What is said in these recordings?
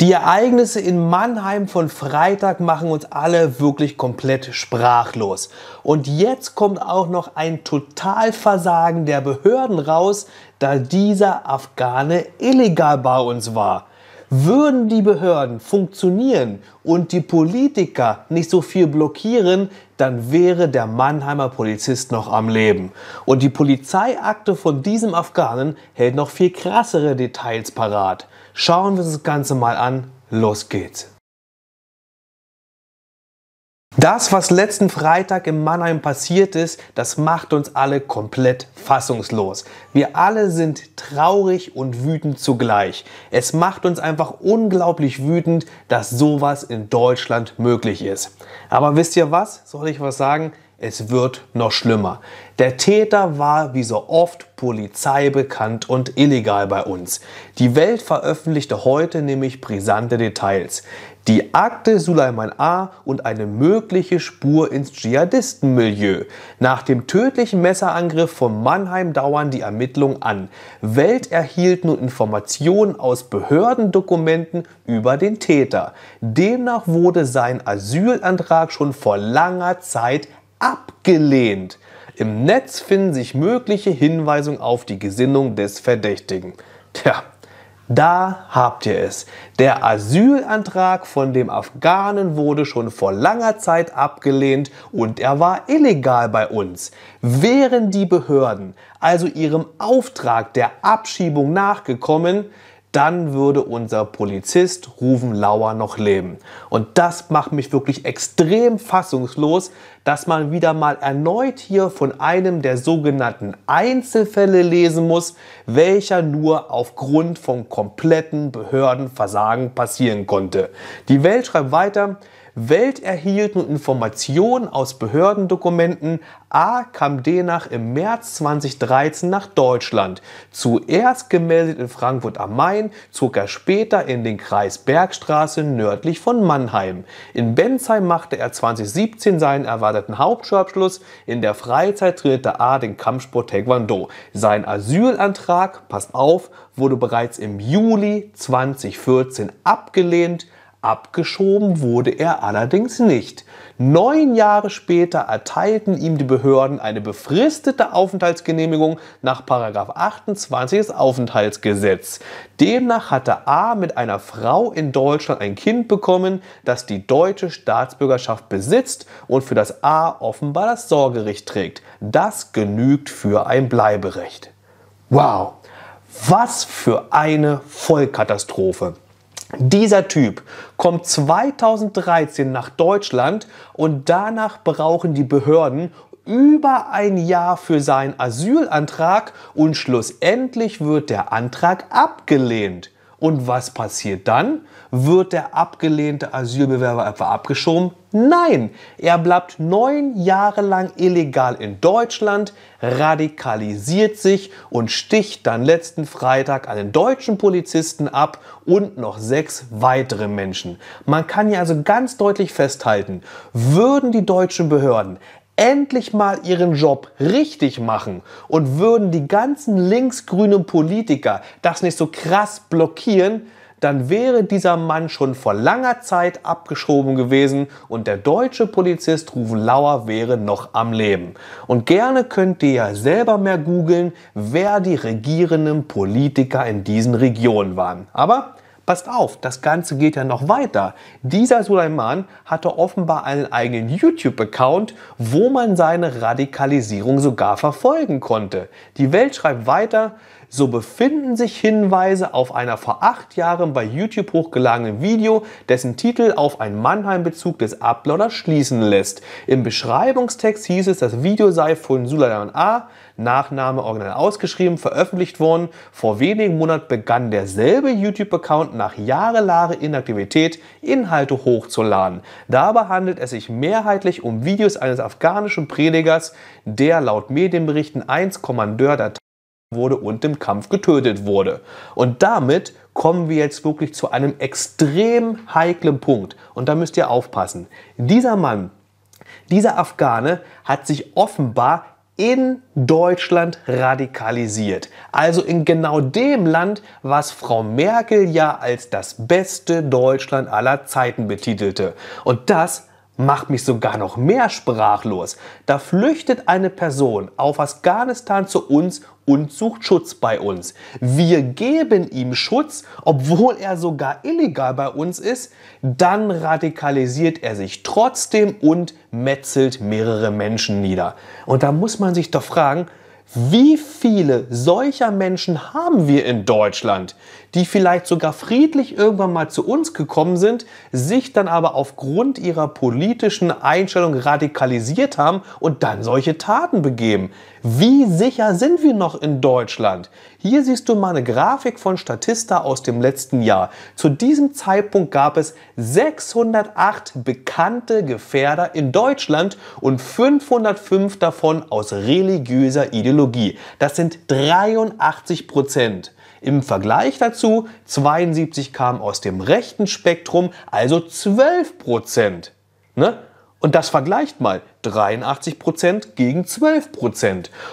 Die Ereignisse in Mannheim von Freitag machen uns alle wirklich komplett sprachlos. Und jetzt kommt auch noch ein Totalversagen der Behörden raus, da dieser Afghane illegal bei uns war. Würden die Behörden funktionieren und die Politiker nicht so viel blockieren, dann wäre der Mannheimer Polizist noch am Leben. Und die Polizeiakte von diesem Afghanen hält noch viel krassere Details parat. Schauen wir uns das Ganze mal an. Los geht's. Das, was letzten Freitag in Mannheim passiert ist, das macht uns alle komplett fassungslos. Wir alle sind traurig und wütend zugleich. Es macht uns einfach unglaublich wütend, dass sowas in Deutschland möglich ist. Aber wisst ihr was? Soll ich was sagen? Es wird noch schlimmer. Der Täter war wie so oft polizeibekannt und illegal bei uns. Die Welt veröffentlichte heute nämlich brisante Details. Die Akte Suleiman A. und eine mögliche Spur ins Dschihadistenmilieu. Nach dem tödlichen Messerangriff von Mannheim dauern die Ermittlungen an. Welt erhielt nun Informationen aus Behördendokumenten über den Täter. Demnach wurde sein Asylantrag schon vor langer Zeit abgelehnt. Im Netz finden sich mögliche Hinweisungen auf die Gesinnung des Verdächtigen. Tja, da habt ihr es. Der Asylantrag von dem Afghanen wurde schon vor langer Zeit abgelehnt und er war illegal bei uns. Wären die Behörden also ihrem Auftrag der Abschiebung nachgekommen, dann würde unser Polizist Ruven Lauer noch leben. Und das macht mich wirklich extrem fassungslos, dass man wieder mal erneut hier von einem der sogenannten Einzelfälle lesen muss, welcher nur aufgrund von kompletten Behördenversagen passieren konnte. Die Welt schreibt weiter, Welt erhielt nun Informationen aus Behördendokumenten. A kam demnach im März 2013 nach Deutschland. Zuerst gemeldet in Frankfurt am Main, zog er später in den Kreis Bergstraße nördlich von Mannheim. In Bensheim machte er 2017 seinen erwarteten Hauptschulabschluss. In der Freizeit trainierte A den Kampfsport Taekwondo. Sein Asylantrag, passt auf, wurde bereits im Juli 2014 abgelehnt. Abgeschoben wurde er allerdings nicht. Neun Jahre später erteilten ihm die Behörden eine befristete Aufenthaltsgenehmigung nach 28 des Aufenthaltsgesetzes. Demnach hatte A mit einer Frau in Deutschland ein Kind bekommen, das die deutsche Staatsbürgerschaft besitzt und für das A offenbar das Sorgerecht trägt. Das genügt für ein Bleiberecht. Wow, was für eine Vollkatastrophe. Dieser Typ kommt 2013 nach Deutschland und danach brauchen die Behörden über ein Jahr für seinen Asylantrag und schlussendlich wird der Antrag abgelehnt. Und was passiert dann? Wird der abgelehnte Asylbewerber etwa abgeschoben? Nein, er bleibt neun Jahre lang illegal in Deutschland, radikalisiert sich und sticht dann letzten Freitag einen deutschen Polizisten ab und noch sechs weitere Menschen. Man kann ja also ganz deutlich festhalten, würden die deutschen Behörden endlich mal ihren Job richtig machen und würden die ganzen linksgrünen Politiker das nicht so krass blockieren, dann wäre dieser Mann schon vor langer Zeit abgeschoben gewesen und der deutsche Polizist Ruven Lauer wäre noch am Leben. Und gerne könnt ihr ja selber mehr googeln, wer die regierenden Politiker in diesen Regionen waren. Aber Passt auf, das Ganze geht ja noch weiter. Dieser Suleiman hatte offenbar einen eigenen YouTube-Account, wo man seine Radikalisierung sogar verfolgen konnte. Die Welt schreibt weiter, so befinden sich Hinweise auf einer vor acht Jahren bei YouTube hochgeladenen Video, dessen Titel auf einen Mannheim-Bezug des Uploaders schließen lässt. Im Beschreibungstext hieß es, das Video sei von Sulaiman A., Nachname original ausgeschrieben, veröffentlicht worden. Vor wenigen Monaten begann derselbe YouTube-Account nach jahrelanger Inaktivität Inhalte hochzuladen. Dabei handelt es sich mehrheitlich um Videos eines afghanischen Predigers, der laut Medienberichten einst Kommandeur der wurde und im Kampf getötet wurde. Und damit kommen wir jetzt wirklich zu einem extrem heiklen Punkt. Und da müsst ihr aufpassen. Dieser Mann, dieser Afghane hat sich offenbar in Deutschland radikalisiert. Also in genau dem Land, was Frau Merkel ja als das beste Deutschland aller Zeiten betitelte. Und das macht mich sogar noch mehr sprachlos. Da flüchtet eine Person auf Afghanistan zu uns und sucht Schutz bei uns. Wir geben ihm Schutz, obwohl er sogar illegal bei uns ist, dann radikalisiert er sich trotzdem und metzelt mehrere Menschen nieder. Und da muss man sich doch fragen, wie viele solcher Menschen haben wir in Deutschland, die vielleicht sogar friedlich irgendwann mal zu uns gekommen sind, sich dann aber aufgrund ihrer politischen Einstellung radikalisiert haben und dann solche Taten begeben? Wie sicher sind wir noch in Deutschland? Hier siehst du mal eine Grafik von Statista aus dem letzten Jahr. Zu diesem Zeitpunkt gab es 608 bekannte Gefährder in Deutschland und 505 davon aus religiöser Ideologie. Das sind 83 Prozent. Im Vergleich dazu 72 kamen aus dem rechten Spektrum, also 12 Prozent. Ne? Und das vergleicht mal. 83 gegen 12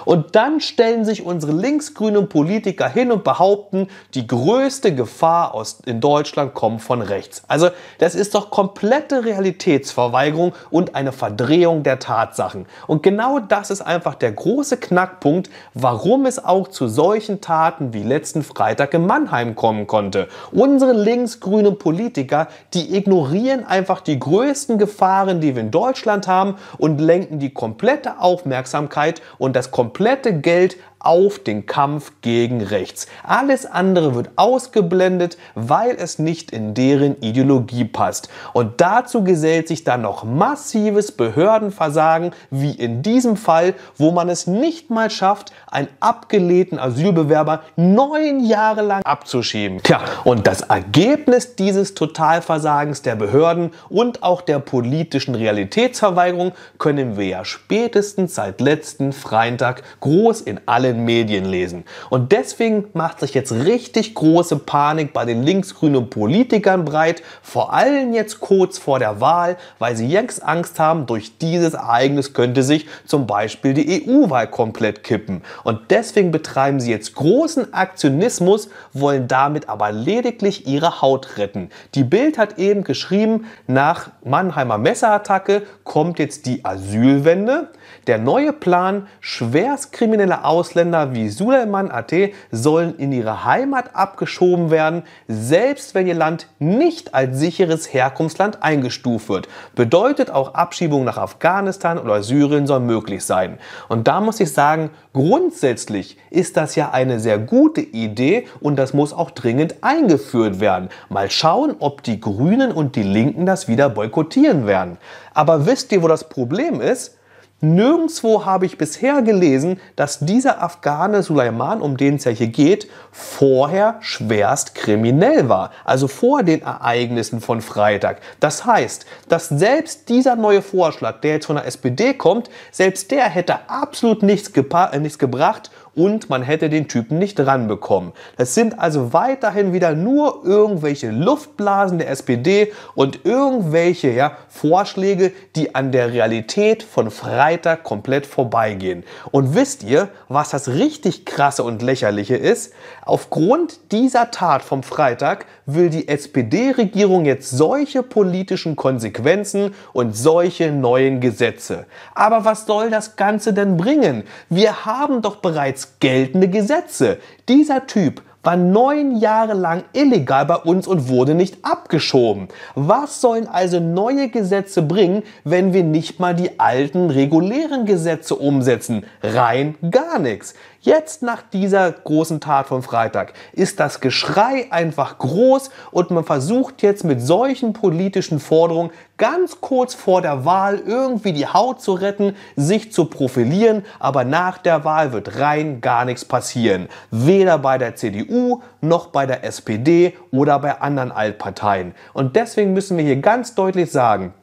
Und dann stellen sich unsere linksgrünen Politiker hin und behaupten, die größte Gefahr aus, in Deutschland kommt von rechts. Also das ist doch komplette Realitätsverweigerung und eine Verdrehung der Tatsachen. Und genau das ist einfach der große Knackpunkt, warum es auch zu solchen Taten wie letzten Freitag in Mannheim kommen konnte. Unsere linksgrünen Politiker, die ignorieren einfach die größten Gefahren, die wir in Deutschland haben und und lenken die komplette Aufmerksamkeit und das komplette Geld auf den Kampf gegen rechts. Alles andere wird ausgeblendet, weil es nicht in deren Ideologie passt. Und dazu gesellt sich dann noch massives Behördenversagen, wie in diesem Fall, wo man es nicht mal schafft, einen abgelehnten Asylbewerber neun Jahre lang abzuschieben. Tja, und das Ergebnis dieses Totalversagens der Behörden und auch der politischen Realitätsverweigerung können wir ja spätestens seit letzten Freitag groß in alle sozialen Medien lesen. Und deswegen macht sich jetzt richtig große Panik bei den linksgrünen Politikern breit, vor allem jetzt kurz vor der Wahl, weil sie jetzt Angst haben, durch dieses Ereignis könnte sich zum Beispiel die EU-Wahl komplett kippen. Und deswegen betreiben sie jetzt großen Aktionismus, wollen damit aber lediglich ihre Haut retten. Die Bild hat eben geschrieben, nach Mannheimer Messerattacke kommt jetzt die Asylwende. Der neue Plan schwerstkrimineller Ausländer Ausländer wie Suleiman AT sollen in ihre Heimat abgeschoben werden, selbst wenn ihr Land nicht als sicheres Herkunftsland eingestuft wird. Bedeutet auch Abschiebung nach Afghanistan oder Syrien soll möglich sein. Und da muss ich sagen, grundsätzlich ist das ja eine sehr gute Idee und das muss auch dringend eingeführt werden. Mal schauen, ob die Grünen und die Linken das wieder boykottieren werden. Aber wisst ihr, wo das Problem ist? Nirgendwo habe ich bisher gelesen, dass dieser Afghane Suleiman, um den es ja hier geht, vorher schwerst kriminell war. Also vor den Ereignissen von Freitag. Das heißt, dass selbst dieser neue Vorschlag, der jetzt von der SPD kommt, selbst der hätte absolut nichts, äh, nichts gebracht und man hätte den Typen nicht ranbekommen. Das sind also weiterhin wieder nur irgendwelche Luftblasen der SPD und irgendwelche ja, Vorschläge, die an der Realität von Freitag komplett vorbeigehen. Und wisst ihr, was das richtig krasse und lächerliche ist? Aufgrund dieser Tat vom Freitag will die SPD-Regierung jetzt solche politischen Konsequenzen und solche neuen Gesetze. Aber was soll das Ganze denn bringen? Wir haben doch bereits geltende Gesetze. Dieser Typ war neun Jahre lang illegal bei uns und wurde nicht abgeschoben. Was sollen also neue Gesetze bringen, wenn wir nicht mal die alten regulären Gesetze umsetzen? Rein gar nichts. Jetzt nach dieser großen Tat vom Freitag ist das Geschrei einfach groß und man versucht jetzt mit solchen politischen Forderungen ganz kurz vor der Wahl irgendwie die Haut zu retten, sich zu profilieren, aber nach der Wahl wird rein gar nichts passieren. Weder bei der CDU noch bei der SPD oder bei anderen Altparteien. Und deswegen müssen wir hier ganz deutlich sagen,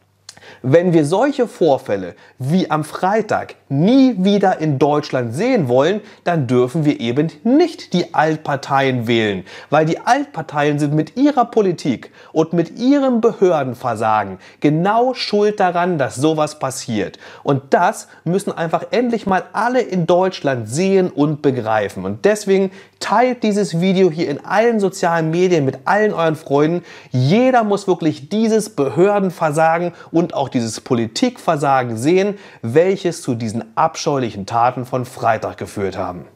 wenn wir solche Vorfälle wie am Freitag nie wieder in Deutschland sehen wollen, dann dürfen wir eben nicht die Altparteien wählen, weil die Altparteien sind mit ihrer Politik und mit ihrem Behördenversagen genau schuld daran, dass sowas passiert. Und das müssen einfach endlich mal alle in Deutschland sehen und begreifen. Und deswegen teilt dieses Video hier in allen sozialen Medien mit allen euren Freunden. Jeder muss wirklich dieses Behördenversagen und auch auch dieses Politikversagen sehen, welches zu diesen abscheulichen Taten von Freitag geführt haben.